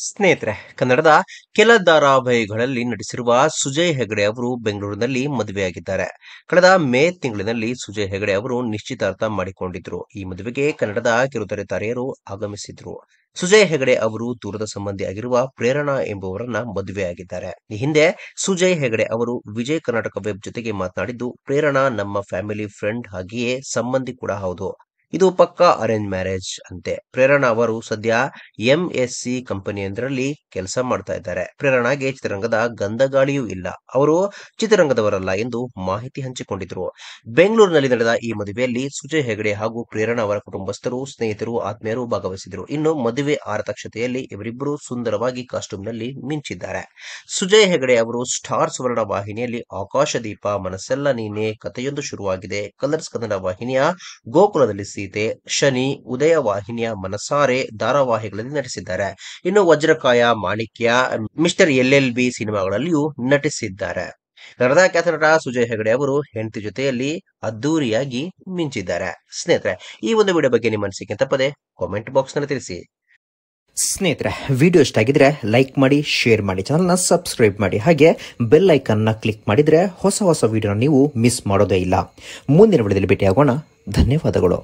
ಸ್ನೇಹಿತರೆ ಕನ್ನಡದ ಕೆಲ ಧಾರಾವಾಹಿಗಳಲ್ಲಿ ನಟಿಸಿರುವ ಸುಜಯ್ ಹೆಗಡೆ ಅವರು ಬೆಂಗಳೂರಿನಲ್ಲಿ ಮದುವೆಯಾಗಿದ್ದಾರೆ ಕಳೆದ ಮೇ ತಿಂಗಳಿನಲ್ಲಿ ಸುಜಯ್ ಹೆಗಡೆ ಅವರು ನಿಶ್ಚಿತಾರ್ಥ ಮಾಡಿಕೊಂಡಿದ್ರು ಈ ಮದುವೆಗೆ ಕನ್ನಡದ ಕಿರುತೆರೆ ತಾರೆಯರು ಆಗಮಿಸಿದ್ರು ಸುಜಯ್ ಹೆಗಡೆ ಅವರು ದೂರದ ಸಂಬಂಧಿ ಆಗಿರುವ ಪ್ರೇರಣಾ ಎಂಬುವರನ್ನ ಮದುವೆಯಾಗಿದ್ದಾರೆ ಈ ಹಿಂದೆ ಸುಜಯ್ ಹೆಗಡೆ ಅವರು ವಿಜಯ್ ಕರ್ನಾಟಕ ವೆಬ್ ಜೊತೆಗೆ ಮಾತನಾಡಿದ್ದು ಪ್ರೇರಣಾ ನಮ್ಮ ಫ್ಯಾಮಿಲಿ ಫ್ರೆಂಡ್ ಹಾಗೆಯೇ ಸಂಬಂಧಿ ಕೂಡ ಹೌದು ಇದು ಪಕ್ಕಾ ಅರೇಂಜ್ ಮ್ಯಾರೇಜ್ ಅಂತೆ ಪ್ರೇರಣಾ ಅವರು ಸದ್ಯ ಎಂ ಎಸ್ ಸಿ ಕಂಪನಿಯೊಂದರಲ್ಲಿ ಕೆಲಸ ಮಾಡ್ತಾ ಇದ್ದಾರೆ ಪ್ರೇರಣಾಗೆ ಚಿತ್ರರಂಗದ ಗಂಧಗಾಳಿಯೂ ಇಲ್ಲ ಅವರು ಚಿತ್ರರಂಗದವರಲ್ಲ ಎಂದು ಮಾಹಿತಿ ಹಂಚಿಕೊಂಡಿದ್ರು ಬೆಂಗಳೂರಿನಲ್ಲಿ ನಡೆದ ಈ ಮದುವೆಯಲ್ಲಿ ಸುಜಯ್ ಹೆಗಡೆ ಹಾಗೂ ಪ್ರೇರಣಾ ಅವರ ಕುಟುಂಬಸ್ಥರು ಸ್ನೇಹಿತರು ಆತ್ಮೀಯರು ಭಾಗವಹಿಸಿದರು ಇನ್ನು ಮದುವೆ ಆರತಕ್ಷತೆಯಲ್ಲಿ ಇವರಿಬ್ಬರು ಸುಂದರವಾಗಿ ಕಾಸ್ಟ್ಯೂಮ್ನಲ್ಲಿ ಮಿಂಚಿದ್ದಾರೆ ಸುಜಯ್ ಹೆಗಡೆ ಅವರು ಸ್ಟಾರ್ ಸುವರ್ಣ ವಾಹಿನಿಯಲ್ಲಿ ಆಕಾಶ ದೀಪ ಮನಸ್ಸೆಲ್ಲ ನೀನೆ ಕಥೆಯೊಂದು ಶುರುವಾಗಿದೆ ಕಲರ್ಸ್ ಕನ್ನಡ ವಾಹಿನಿಯ ಗೋಕುಲದಲ್ಲಿ ಸೀತೆ ಶನಿ ಉದಯ ವಾಹಿನಿಯ ಮನಸಾರೆ ಧಾರಾವಾಹಿಗಳಲ್ಲಿ ನಟಿಸಿದ್ದಾರೆ ಇನ್ನು Vajrakaya Manikya mister L L B ಸಿನಿಮಾಗಳಲ್ಲಿಯೂ ನಟಿಸಿದ್ದಾರೆ ಕನ್ನಡ ಖ್ಯಾತ ನಟ ಸುಜಯ್ ಹೆಗಡೆ ಅವರು ಹೆಂಡತಿ ಜೊತೆಯಲ್ಲಿ ಅದ್ದೂರಿಯಾಗಿ ಮಿಂಚಿದ್ದಾರೆ ಸ್ನೇಹಿತರೆ ಈ ಒಂದು ವಿಡಿಯೋ ಬಗ್ಗೆ ನಿಮ್ಮ ಅನಿಸಿಕೆ ತಪ್ಪದೆ ಕಾಮೆಂಟ್ ಬಾಕ್ಸ್ ನಲ್ಲಿ ತಿಳಿಸಿ ಸ್ನೇಹಿತರೆ ವಿಡಿಯೋ ಇಷ್ಟ ಆಗಿದ್ರೆ ಲೈಕ್ ಮಾಡಿ ಶೇರ್ ಮಾಡಿ ಚಾನಲ್ನ ಸಬ್ಸ್ಕ್ರೈಬ್ ಮಾಡಿ ಹಾಗೆ ಬೆಲ್ ಐಕನ್ನ ಕ್ಲಿಕ್ ಮಾಡಿದ್ರೆ ಹೊಸ ಹೊಸ ವಿಡಿಯೋನ ನೀವು ಮಿಸ್ ಮಾಡೋದೇ ಇಲ್ಲ ಮುಂದಿನ ವಿಡಿಯೋದಲ್ಲಿ ಭೇಟಿಯಾಗೋಣ ಧನ್ಯವಾದಗಳು